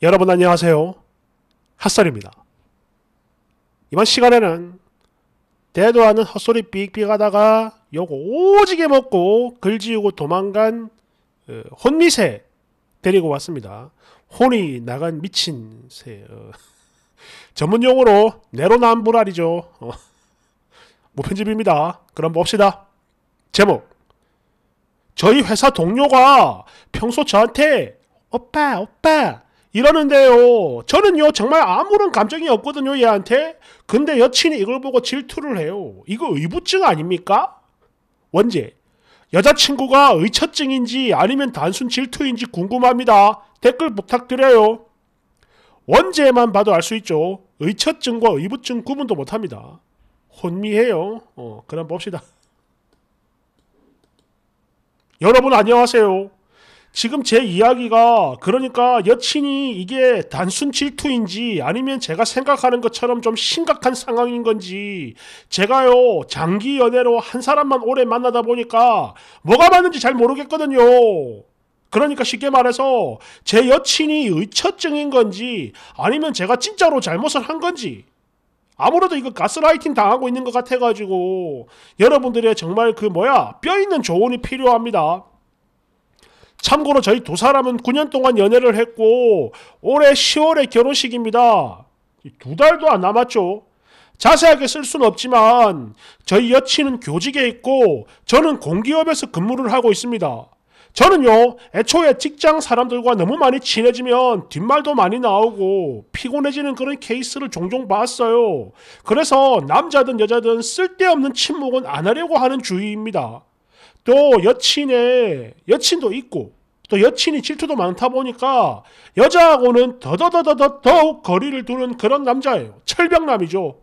여러분 안녕하세요. 핫설입니다. 이번 시간에는 대도 않은 헛소리 삑삑 하다가 욕 오지게 먹고 글지우고 도망간 어, 혼미새 데리고 왔습니다. 혼이 나간 미친 새. 어, 전문 용어로 내로남불알이죠. 어, 무편집입니다. 그럼 봅시다. 제목 저희 회사 동료가 평소 저한테 오빠 오빠 이러는데요. 저는요, 정말 아무런 감정이 없거든요, 얘한테. 근데 여친이 이걸 보고 질투를 해요. 이거 의부증 아닙니까? 원제. 여자친구가 의처증인지 아니면 단순 질투인지 궁금합니다. 댓글 부탁드려요. 원제만 봐도 알 수 있죠. 의처증과 의부증 구분도 못합니다. 혼미해요. 어, 그럼 봅시다. 여러분 안녕하세요. 지금 제 이야기가 그러니까 여친이 이게 단순 질투인지 아니면 제가 생각하는 것처럼 좀 심각한 상황인 건지 제가요 장기 연애로 한 사람만 오래 만나다 보니까 뭐가 맞는지 잘 모르겠거든요. 그러니까 쉽게 말해서 제 여친이 의처증인 건지 아니면 제가 진짜로 잘못을 한 건지 아무래도 이거 가스라이팅 당하고 있는 것 같아가지고 여러분들의 정말 그 뭐야 뼈 있는 조언이 필요합니다. 참고로 저희 두 사람은 9년 동안 연애를 했고 올해 10월에 결혼식입니다. 두 달도 안 남았죠. 자세하게 쓸 수는 없지만 저희 여친은 교직에 있고 저는 공기업에서 근무를 하고 있습니다. 저는요 애초에 직장 사람들과 너무 많이 친해지면 뒷말도 많이 나오고 피곤해지는 그런 케이스를 종종 봤어요. 그래서 남자든 여자든 쓸데없는 침묵은 안 하려고 하는 주의입니다. 또 여친의 여친도 있고 또 여친이 질투도 많다 보니까 여자하고는 더더더더더 더욱 거리를 두는 그런 남자예요. 철벽남이죠.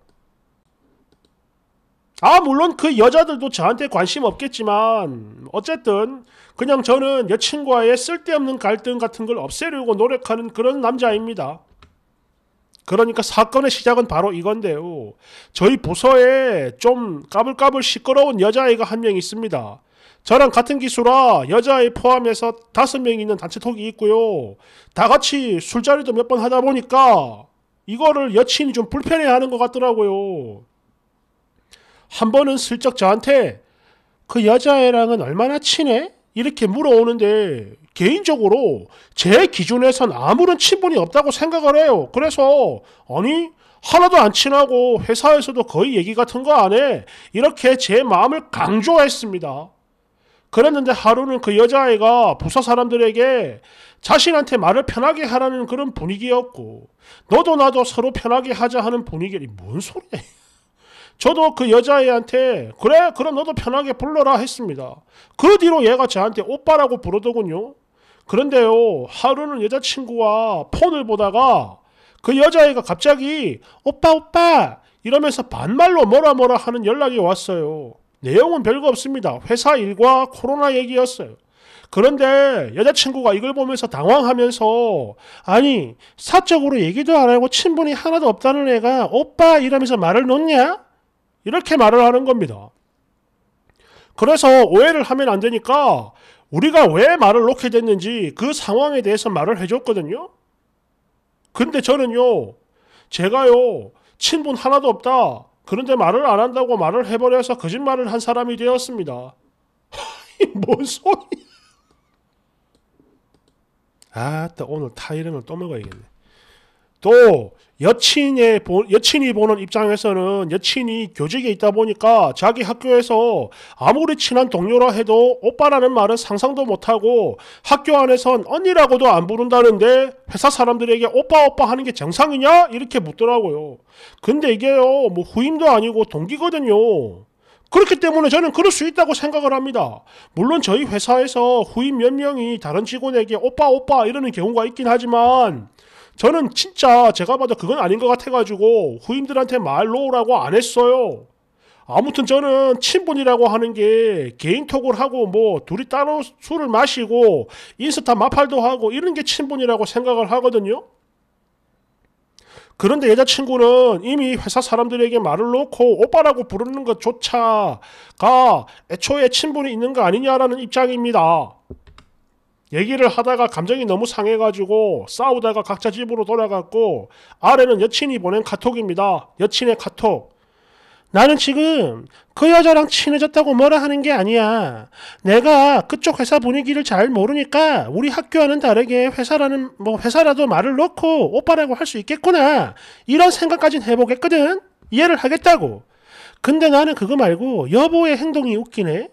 아 물론 그 여자들도 저한테 관심 없겠지만 어쨌든 그냥 저는 여친과의 쓸데없는 갈등 같은 걸 없애려고 노력하는 그런 남자입니다. 그러니까 사건의 시작은 바로 이건데요. 저희 부서에 좀 까불까불 시끄러운 여자아이가 한 명 있습니다. 저랑 같은 기수라 여자애 포함해서 다섯 명이 있는 단체톡이 있고요. 다 같이 술자리도 몇 번 하다 보니까 이거를 여친이 좀 불편해하는 것 같더라고요. 한 번은 슬쩍 저한테 그 여자애랑은 얼마나 친해? 이렇게 물어오는데 개인적으로 제 기준에선 아무런 친분이 없다고 생각을 해요. 그래서 아니 하나도 안 친하고 회사에서도 거의 얘기 같은 거 안 해. 이렇게 제 마음을 강조했습니다. 그랬는데 하루는 그 여자아이가 부사 사람들에게 자신한테 말을 편하게 하라는 그런 분위기였고 너도 나도 서로 편하게 하자 하는 분위기니 뭔 소리야 저도 그 여자애한테 그래 그럼 너도 편하게 불러라 했습니다. 그 뒤로 얘가 저한테 오빠라고 부르더군요. 그런데요 하루는 여자친구와 폰을 보다가 그 여자애가 갑자기 오빠 오빠 이러면서 반말로 뭐라 뭐라 하는 연락이 왔어요. 내용은 별거 없습니다. 회사 일과 코로나 얘기였어요. 그런데 여자친구가 이걸 보면서 당황하면서 아니 사적으로 얘기도 안 하고 친분이 하나도 없다는 애가 오빠 이러면서 말을 놓냐? 이렇게 말을 하는 겁니다. 그래서 오해를 하면 안 되니까 우리가 왜 말을 놓게 됐는지 그 상황에 대해서 말을 해줬거든요. 근데 저는요, 제가요, 친분 하나도 없다. 그런데 말을 안 한다고 말을 해버려서 거짓말을 한 사람이 되었습니다. 뭔 소리? 아따 오늘 타이른을 또 먹어야겠네. 또 여친의 여친이 보는 입장에서는 여친이 교직에 있다 보니까 자기 학교에서 아무리 친한 동료라 해도 오빠라는 말은 상상도 못하고 학교 안에선 언니라고도 안 부른다는데 회사 사람들에게 오빠 오빠 하는 게 정상이냐 이렇게 묻더라고요. 근데 이게요 뭐 후임도 아니고 동기거든요. 그렇기 때문에 저는 그럴 수 있다고 생각을 합니다. 물론 저희 회사에서 후임 몇 명이 다른 직원에게 오빠 오빠 이러는 경우가 있긴 하지만 저는 진짜 제가 봐도 그건 아닌 것 같아가지고 후임들한테 말놓으라고안 했어요. 아무튼 저는 친분이라고 하는 게 개인톡을 하고 뭐 둘이 따로 술을 마시고 인스타 마팔도 하고 이런 게 친분이라고 생각을 하거든요. 그런데 여자친구는 이미 회사 사람들에게 말을 놓고 오빠라고 부르는 것조차가 애초에 친분이 있는 거 아니냐라는 입장입니다. 얘기를 하다가 감정이 너무 상해가지고 싸우다가 각자 집으로 돌아갔고 아래는 여친이 보낸 카톡입니다. 여친의 카톡. 나는 지금 그 여자랑 친해졌다고 뭐라 하는 게 아니야. 내가 그쪽 회사 분위기를 잘 모르니까 우리 학교와는 다르게 회사라는 뭐 회사라도 말을 놓고 오빠라고 할 수 있겠구나. 이런 생각까진 해보겠거든. 이해를 하겠다고. 근데 나는 그거 말고 여보의 행동이 웃기네.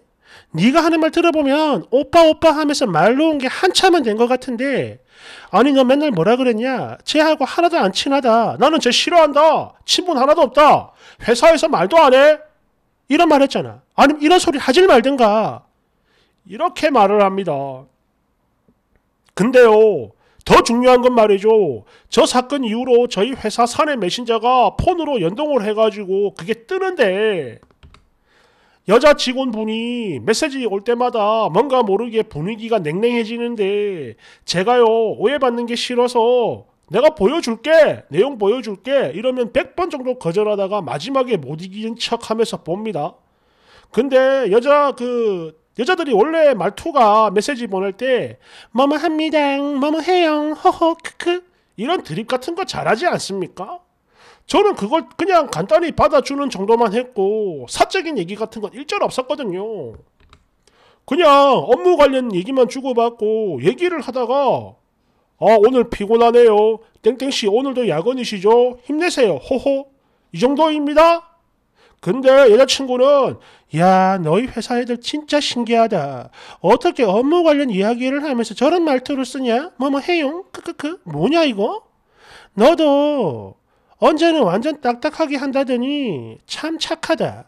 네가 하는 말 들어보면 오빠 오빠 하면서 말 놓은 게 한참은 된 것 같은데 아니 너 맨날 뭐라 그랬냐? 쟤하고 하나도 안 친하다. 나는 쟤 싫어한다. 친분 하나도 없다. 회사에서 말도 안 해. 이런 말 했잖아. 아니 이런 소리 하지 말든가. 이렇게 말을 합니다. 근데요. 더 중요한 건 말이죠. 저 사건 이후로 저희 회사 사내 메신저가 폰으로 연동을 해가지고 그게 뜨는데 여자 직원분이 메시지 올 때마다 뭔가 모르게 분위기가 냉랭해지는데 제가요 오해받는 게 싫어서 내가 보여줄게 내용 보여줄게 이러면 100번 정도 거절하다가 마지막에 못 이기는 척 하면서 봅니다 근데 여자 그 여자들이 원래 말투가 메시지 보낼 때 뭐뭐 합니다 뭐뭐 해요 허허 크크 이런 드립 같은 거 잘하지 않습니까? 저는 그걸 그냥 간단히 받아주는 정도만 했고 사적인 얘기 같은 건 일절 없었거든요. 그냥 업무 관련 얘기만 주고받고 얘기를 하다가 아 오늘 피곤하네요. 땡땡씨 오늘도 야근이시죠? 힘내세요. 호호 이 정도입니다. 근데 여자친구는 야 너희 회사 애들 진짜 신기하다. 어떻게 업무 관련 이야기를 하면서 저런 말투를 쓰냐? 뭐뭐 해용 크크크 뭐냐 이거? 너도 언제는 완전 딱딱하게 한다더니 참 착하다.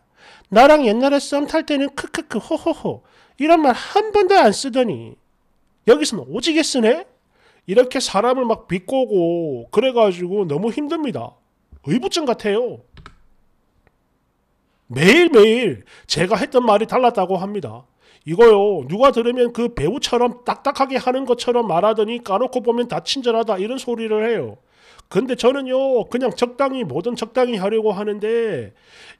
나랑 옛날에 썸탈 때는 크크크 호호호 이런 말 한 번도 안 쓰더니 여기서는 오지게 쓰네? 이렇게 사람을 막 비꼬고 그래가지고 너무 힘듭니다. 의부증 같아요. 매일매일 제가 했던 말이 달랐다고 합니다. 이거요. 누가 들으면 그 배우처럼 딱딱하게 하는 것처럼 말하더니 까놓고 보면 다 친절하다 이런 소리를 해요. 근데 저는요 그냥 적당히 뭐든 적당히 하려고 하는데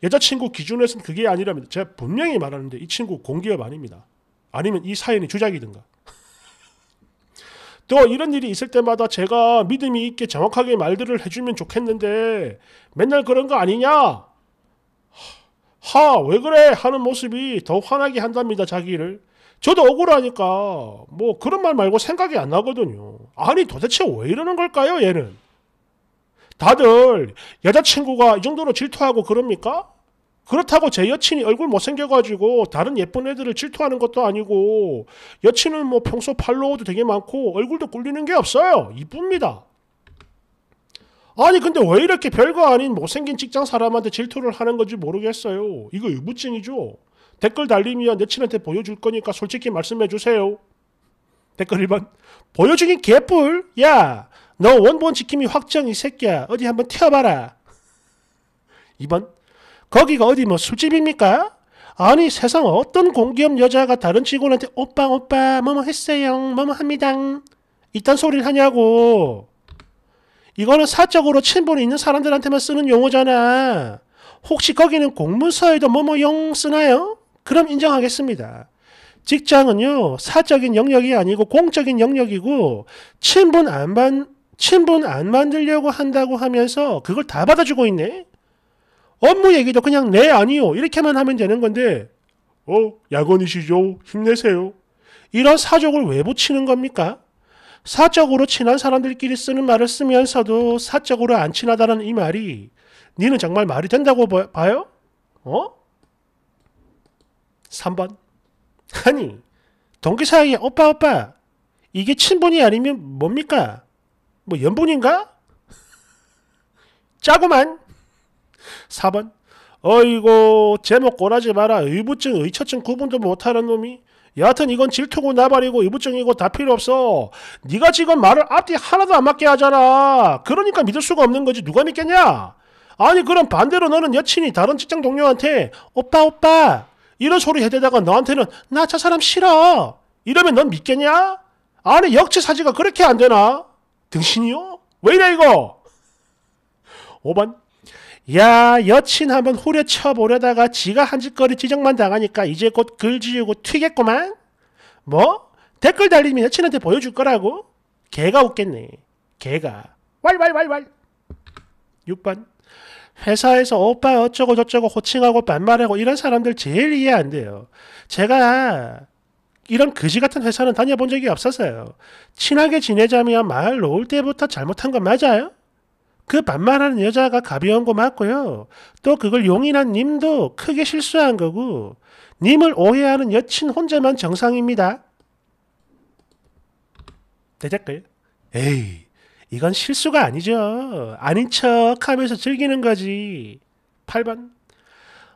여자친구 기준에서는 그게 아니라면 제가 분명히 말하는데 이 친구 공기업 아닙니다. 아니면 이 사연이 주작이든가. 또 이런 일이 있을 때마다 제가 믿음이 있게 정확하게 말들을 해주면 좋겠는데 맨날 그런 거 아니냐? 하, 왜 그래? 하는 모습이 더 화나게 한답니다, 자기를. 저도 억울하니까, 뭐, 그런 말 말고 생각이 안 나거든요. 아니, 도대체 왜 이러는 걸까요, 얘는? 다들 여자친구가 이 정도로 질투하고 그럽니까? 그렇다고 제 여친이 얼굴 못생겨가지고 다른 예쁜 애들을 질투하는 것도 아니고 여친은 뭐 평소 팔로워도 되게 많고 얼굴도 꿀리는 게 없어요. 이쁩니다. 아니 근데 왜 이렇게 별거 아닌 못생긴 직장 사람한테 질투를 하는 건지 모르겠어요. 이거 유부증이죠. 댓글 달리면 여친한테 보여줄 거니까 솔직히 말씀해 주세요. 댓글 1번 보여주긴 개뿔. 야너 원본 지킴이 확정 이 새끼야. 어디 한번 튀어봐라. 2번 거기가 어디 뭐 술집입니까? 아니 세상 어떤 공기업 여자가 다른 직원한테 오빠 오빠 뭐뭐 했어요 뭐뭐 합니다 이딴 소리를 하냐고 이거는 사적으로 친분이 있는 사람들한테만 쓰는 용어잖아 혹시 거기는 공문서에도 뭐뭐용 쓰나요? 그럼 인정하겠습니다 직장은요 사적인 영역이 아니고 공적인 영역이고 친분 안반 친분 안 만들려고 한다고 하면서 그걸 다 받아주고 있네. 업무 얘기도 그냥 네 아니요 이렇게만 하면 되는 건데 어 야근이시죠 힘내세요 이런 사족을 왜 붙이는 겁니까? 사적으로 친한 사람들끼리 쓰는 말을 쓰면서도 사적으로 안 친하다는 이 말이 니는 정말 말이 된다고 봐요? 어? 3번 아니 동기 사이에 오빠 오빠 이게 친분이 아니면 뭡니까? 뭐 연분인가? 짜고만 4번 어이고 제목 꼬라지 마라 의부증 의처증 구분도 못하는 놈이 여하튼 이건 질투고 나발이고 의부증이고 다 필요 없어 네가 지금 말을 앞뒤 하나도 안 맞게 하잖아 그러니까 믿을 수가 없는 거지 누가 믿겠냐 아니 그럼 반대로 너는 여친이 다른 직장 동료한테 오빠 오빠 이런 소리 해대다가 너한테는 나 저 사람 싫어 이러면 넌 믿겠냐 아니 역치 사지가 그렇게 안 되나 등신이요? 왜 이래 이거? 5번 야 여친 한번 후려쳐보려다가 지가 한 짓거리 지적만 당하니까 이제 곧 글 지우고 튀겠구만? 뭐? 댓글 달리면 여친한테 보여줄 거라고? 개가 웃겠네. 개가. 왈왈왈왈. 6번 회사에서 오빠 어쩌고 저쩌고 호칭하고 반말하고 이런 사람들 제일 이해 안 돼요. 제가 이런 거지 같은 회사는 다녀본 적이 없어서요. 친하게 지내자면말로올 때부터 잘못한 건 맞아요? 그 반말하는 여자가 가벼운 거 맞고요. 또 그걸 용인한 님도 크게 실수한 거고, 님을 오해하는 여친 혼자만 정상입니다. 대댓글. 에이, 이건 실수가 아니죠. 아닌 척 하면서 즐기는 거지. 8번.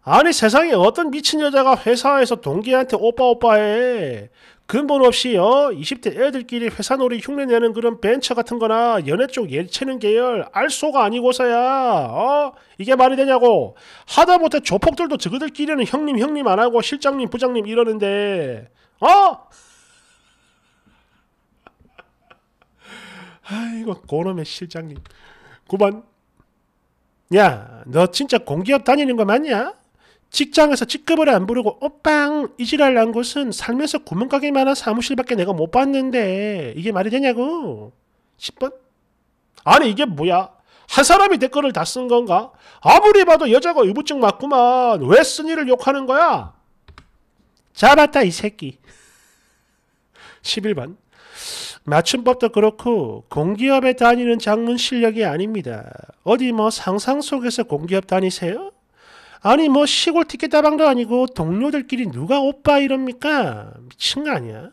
아니 세상에 어떤 미친 여자가 회사에서 동기한테 오빠 오빠 해. 근본 없이 어 20대 애들끼리 회사놀이 흉내내는 그런 벤처 같은 거나 연애 쪽 예체능 계열 알소가 아니고서야 어 이게 말이 되냐고 하다못해 조폭들도 저그들끼리는 형님 형님 안 하고 실장님 부장님 이러는데 어 아이고 고놈의 실장님 9번 야 너 진짜 공기업 다니는 거 맞냐? 직장에서 직급을 안 부르고 오빵 이지랄 난 곳은 살면서 구멍가게만 한 사무실밖에 내가 못 봤는데 이게 말이 되냐고 10번 아니 이게 뭐야 한 사람이 댓글을 다 쓴 건가 아무리 봐도 여자가 의부증 맞구만 왜 쓴이를 욕하는 거야 잡았다 이 새끼 11번 맞춤법도 그렇고 공기업에 다니는 장문 실력이 아닙니다 어디 뭐 상상 속에서 공기업 다니세요? 아니 뭐 시골 티켓다방도 아니고 동료들끼리 누가 오빠 이럽니까? 미친 거 아니야?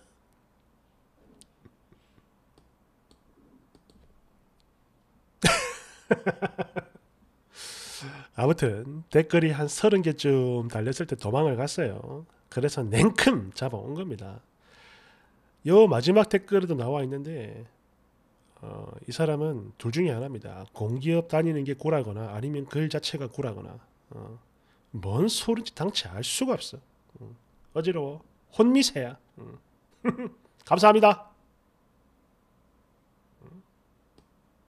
아무튼 댓글이 한 서른 개쯤 달렸을 때 도망을 갔어요. 그래서 냉큼 잡아온 겁니다. 요 마지막 댓글에도 나와 있는데 어, 이 사람은 둘 중에 하나입니다. 공기업 다니는 게 구라거나 아니면 글 자체가 구라거나 어. 뭔 소리인지 당최 알 수가 없어. 음. 어지러워. 혼미세야. 음. 감사합니다.